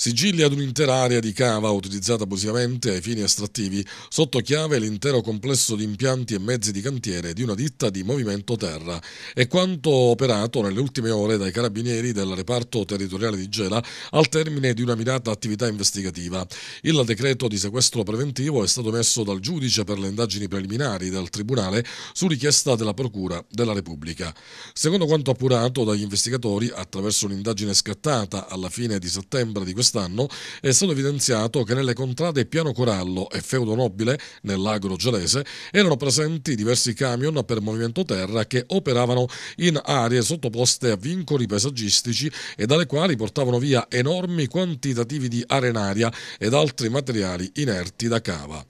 Sigilli ad un'intera area di cava utilizzata abusivamente ai fini estrattivi, sotto chiave l'intero complesso di impianti e mezzi di cantiere di una ditta di movimento terra È quanto operato nelle ultime ore dai carabinieri del reparto territoriale di Gela al termine di una mirata attività investigativa. Il decreto di sequestro preventivo è stato messo dal giudice per le indagini preliminari del Tribunale su richiesta della Procura della Repubblica. Secondo quanto appurato dagli investigatori, attraverso un'indagine scattata alla fine di settembre di quest'anno, quest'anno è stato evidenziato che nelle contrade Piano Corallo e Feudo Nobile, nell'agro gelese, erano presenti diversi camion per movimento terra che operavano in aree sottoposte a vincoli paesaggistici e dalle quali portavano via enormi quantitativi di arenaria ed altri materiali inerti da cava.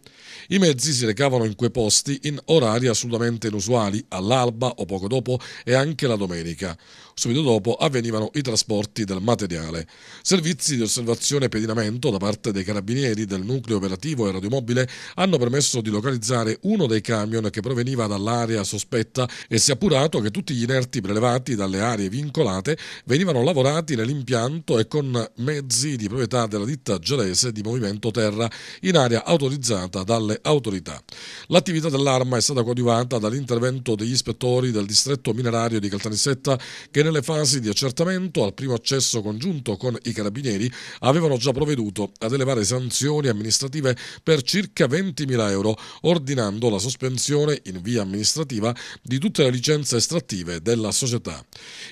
I mezzi si recavano in quei posti in orari assolutamente inusuali, all'alba o poco dopo e anche la domenica. Subito dopo avvenivano i trasporti del materiale. Servizi di osservazione attivazione e pedinamento da parte dei carabinieri del nucleo operativo e radiomobile hanno permesso di localizzare uno dei camion che proveniva dall'area sospetta e si è appurato che tutti gli inerti prelevati dalle aree vincolate venivano lavorati nell'impianto e con mezzi di proprietà della ditta gelese di Movimento Terra in area autorizzata dalle autorità. L'attività dell'arma è stata coadiuvata dall'intervento degli ispettori del distretto minerario di Caltanissetta che nelle fasi di accertamento al primo accesso congiunto con i carabinieri avevano già provveduto ad elevare sanzioni amministrative per circa 20.000 euro, ordinando la sospensione in via amministrativa di tutte le licenze estrattive della società.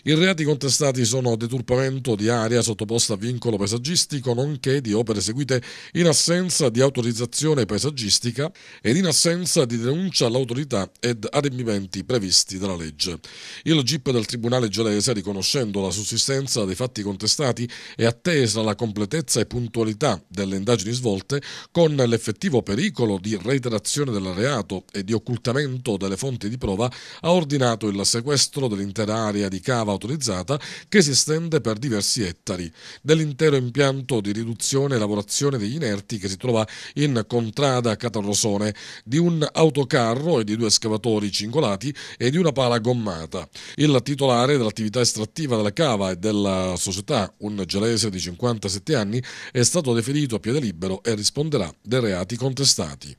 I reati contestati sono deturpamento di area sottoposta a vincolo paesaggistico, nonché di opere eseguite in assenza di autorizzazione paesaggistica ed in assenza di denuncia all'autorità ed adempimenti previsti dalla legge. Il GIP del Tribunale Gelese, riconoscendo la sussistenza dei fatti contestati e attesa la competenza completezza e puntualità delle indagini svolte con l'effettivo pericolo di reiterazione del reato e di occultamento delle fonti di prova, ha ordinato il sequestro dell'intera area di cava autorizzata che si estende per diversi ettari, dell'intero impianto di riduzione e lavorazione degli inerti che si trova in contrada Catarrosone, di un autocarro e di due scavatori cingolati e di una pala gommata. Il titolare dell'attività estrattiva della cava e della società, un gelese di 50 37 anni, è stato deferito a piede libero e risponderà dei reati contestati.